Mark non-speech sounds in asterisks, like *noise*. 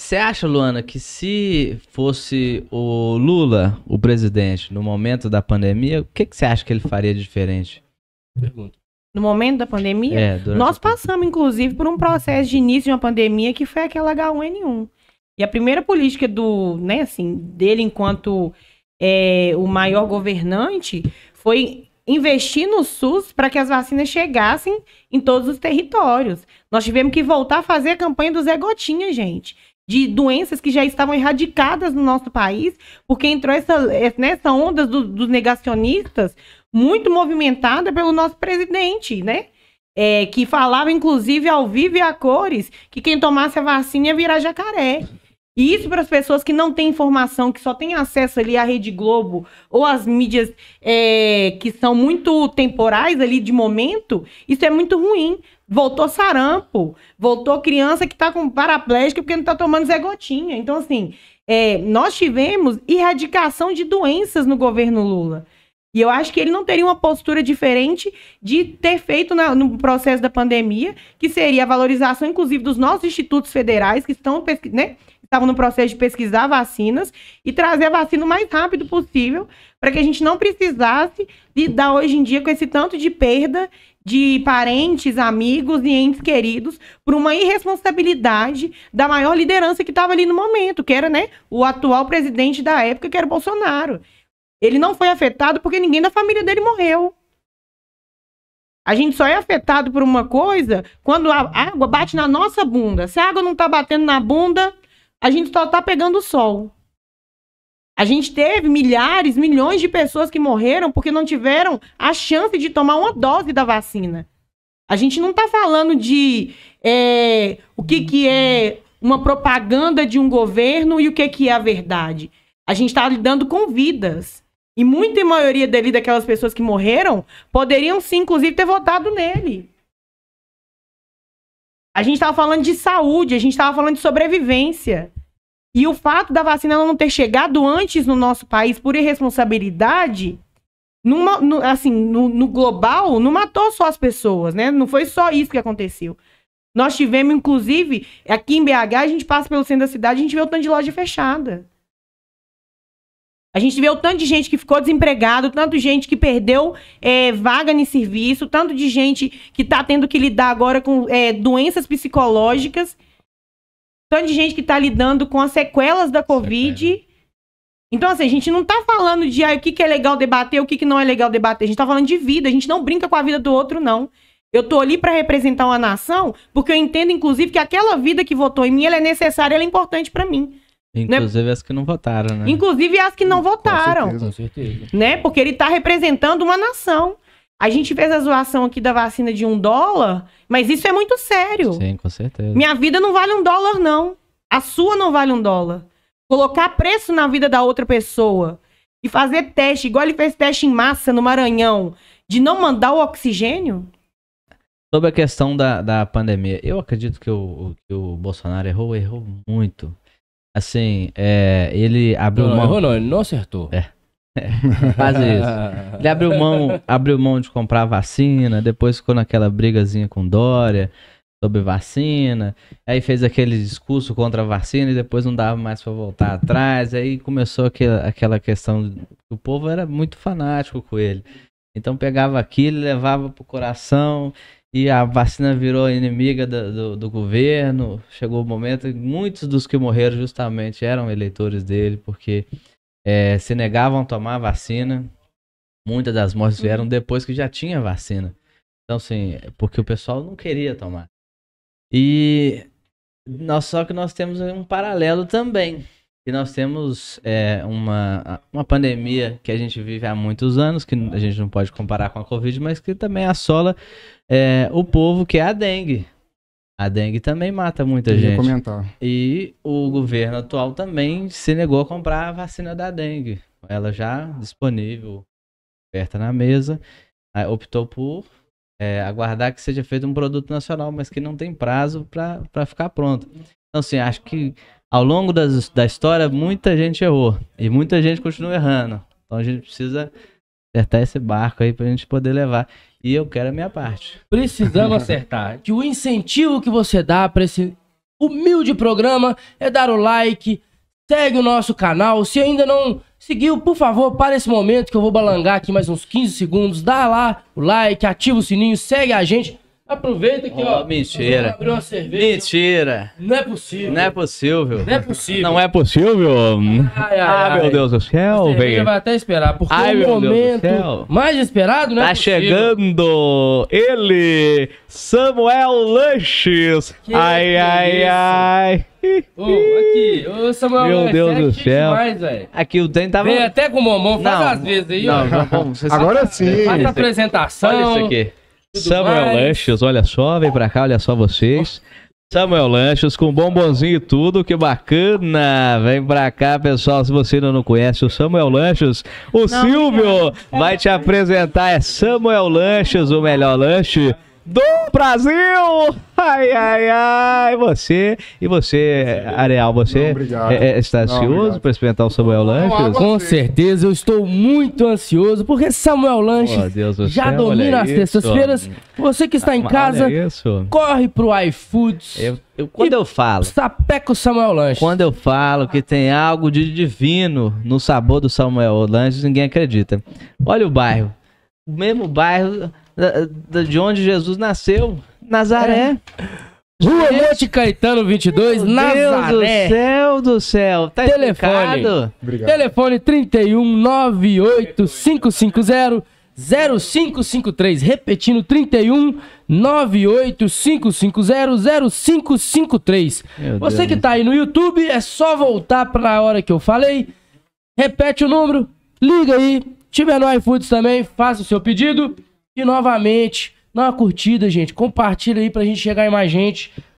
Você acha, Luana, que se fosse o Lula o presidente no momento da pandemia, o que você acha que ele faria de diferente? Pergunta. No momento da pandemia, é, nós passamos, inclusive, por um processo de início de uma pandemia que foi aquela H1N1. E a primeira política do, né, assim, dele enquanto é, o maior governante foi investir no SUS para que as vacinas chegassem em todos os territórios. Nós tivemos que voltar a fazer a campanha do Zé Gotinha, gente de doenças que já estavam erradicadas no nosso país, porque entrou essa, nessa né, onda do, dos negacionistas muito movimentada pelo nosso presidente, né? É, que falava, inclusive, ao vivo e a cores, que quem tomasse a vacina ia virar jacaré. E isso para as pessoas que não têm informação, que só têm acesso ali à Rede Globo ou às mídias é, que são muito temporais ali de momento, isso é muito ruim voltou sarampo, voltou criança que está com paraplégica porque não está tomando Zé Gotinha. Então, assim, é, nós tivemos erradicação de doenças no governo Lula. E eu acho que ele não teria uma postura diferente de ter feito na, no processo da pandemia, que seria a valorização, inclusive, dos nossos institutos federais que estão, né, estavam no processo de pesquisar vacinas e trazer a vacina o mais rápido possível para que a gente não precisasse lidar hoje em dia com esse tanto de perda de parentes, amigos e entes queridos por uma irresponsabilidade da maior liderança que estava ali no momento, que era né, o atual presidente da época, que era o Bolsonaro. Ele não foi afetado porque ninguém da família dele morreu. A gente só é afetado por uma coisa quando a água bate na nossa bunda. Se a água não tá batendo na bunda, a gente só tá pegando o sol. A gente teve milhares, milhões de pessoas que morreram porque não tiveram a chance de tomar uma dose da vacina. A gente não está falando de é, o que, que é uma propaganda de um governo e o que, que é a verdade. A gente está lidando com vidas. E muita maioria dele, daquelas pessoas que morreram, poderiam sim, inclusive, ter votado nele. A gente estava falando de saúde, a gente estava falando de sobrevivência. E o fato da vacina não ter chegado antes no nosso país por irresponsabilidade, numa, no, assim, no, no, global, não matou só as pessoas, né? Não foi só isso que aconteceu. Nós tivemos, inclusive, aqui em BH, a gente passa pelo centro da cidade, a gente vê o tanto de loja fechada. A gente vê o tanto de gente que ficou desempregado, tanto de gente que perdeu é, vaga em serviço, tanto de gente que está tendo que lidar agora com é, doenças psicológicas, tanto de gente que está lidando com as sequelas da Covid. Então, assim, a gente não está falando de ah, o que, que é legal debater, o que, que não é legal debater. A gente está falando de vida, a gente não brinca com a vida do outro, não. Eu tô ali para representar uma nação, porque eu entendo, inclusive, que aquela vida que votou em mim, ela é necessária, ela é importante para mim. Né? Inclusive né? as que não votaram, né? Inclusive as que não votaram. Com certeza, com certeza. Né? Porque ele está representando uma nação. A gente fez a zoação aqui da vacina de um dólar, mas isso é muito sério. Sim, com certeza. Minha vida não vale um dólar, não. A sua não vale um dólar. Colocar preço na vida da outra pessoa e fazer teste, igual ele fez teste em massa no Maranhão, de não mandar o oxigênio? Sobre a questão da, da pandemia, eu acredito que o, que o Bolsonaro errou, errou muito. Assim, é, ele abriu não, mão. Errou não, ele não acertou. É. *laughs* Quase isso. Ele abriu mão, abriu mão de comprar vacina, depois ficou naquela brigazinha com Dória sobre vacina, aí fez aquele discurso contra a vacina e depois não dava mais para voltar atrás, aí começou aquela, aquela questão o povo era muito fanático com ele. Então pegava aquilo, levava pro coração e a vacina virou inimiga do, do, do, governo. Chegou o momento que muitos dos que morreram justamente eram eleitores dele, porque é, se negavam a tomar a vacina. Muitas das mortes uhum. vieram depois que já tinha vacina. Então, assim, é porque o pessoal não queria tomar. E nós, só que nós temos um paralelo também, e nós temos é, uma, uma pandemia que a gente vive há muitos anos, que a gente não pode comparar com a Covid, mas que também assola é, o povo, que é a dengue. A dengue também mata muita Eu gente. Comentar. E o governo atual também se negou a comprar a vacina da dengue. Ela já disponível, aberta na mesa, Aí optou por é, aguardar que seja feito um produto nacional, mas que não tem prazo para pra ficar pronto. Então, assim, acho que ao longo das, da história, muita gente errou. E muita gente continua errando. Então a gente precisa acertar esse barco aí pra gente poder levar. E eu quero a minha parte. Precisamos *laughs* acertar. Que o incentivo que você dá para esse humilde programa é dar o like, segue o nosso canal. Se ainda não seguiu, por favor, para esse momento que eu vou balangar aqui mais uns 15 segundos. Dá lá o like, ativa o sininho, segue a gente. Aproveita que, oh, ó. Mentira. Abriu uma cerveja. Mentira. Não é possível. Não é possível. Não é possível. Não é possível. Ai, ai, ah, ai, meu Deus do céu, velho. vai até esperar, porque ai, é o momento mais esperado, né? Tá chegando ele, Samuel Lanches. Que ai, é ai, ai. Ô, aqui, ô Samuel, meu é Deus do céu. Demais, aqui o Dan tava. Vem até com o Momon, faz não, às vezes aí, não, ó. Não, vamos, Agora sim. Faz a apresentação. Olha isso aqui. Samuel mais. olha só, vem pra cá, olha só vocês. Samuel Lanches com bombonzinho e tudo, que bacana! Vem pra cá, pessoal, se você ainda não conhece o Samuel Lanches, o não, Silvio não, não, vai te apresentar, é Samuel Lanches, o melhor lanche do Brasil! Ai, ai, ai, você e você, Areal, você não, é, é, está ansioso para experimentar o Samuel Lanches? Com certeza, eu estou muito ansioso, porque Samuel Lanches oh, já céu, domina as terças-feiras. Você que está em ah, casa, corre pro iFoods. Eu, eu, quando eu falo. Sapeca o Samuel Lanches. Quando eu falo que tem algo de divino no sabor do Samuel Lanches, ninguém acredita. Olha o bairro. O mesmo bairro da, de onde Jesus nasceu, Nazaré. É. Rua Monte Caetano 22, Meu Nazaré. Deus do céu, do céu. Tá Telefone. Telefone 31 0553. Repetindo, 31 0553. Você que tá aí no YouTube, é só voltar pra hora que eu falei. Repete o número, liga aí. Tiver no iFoods também, faça o seu pedido. E novamente, dá uma curtida, gente. Compartilha aí pra gente chegar em mais gente.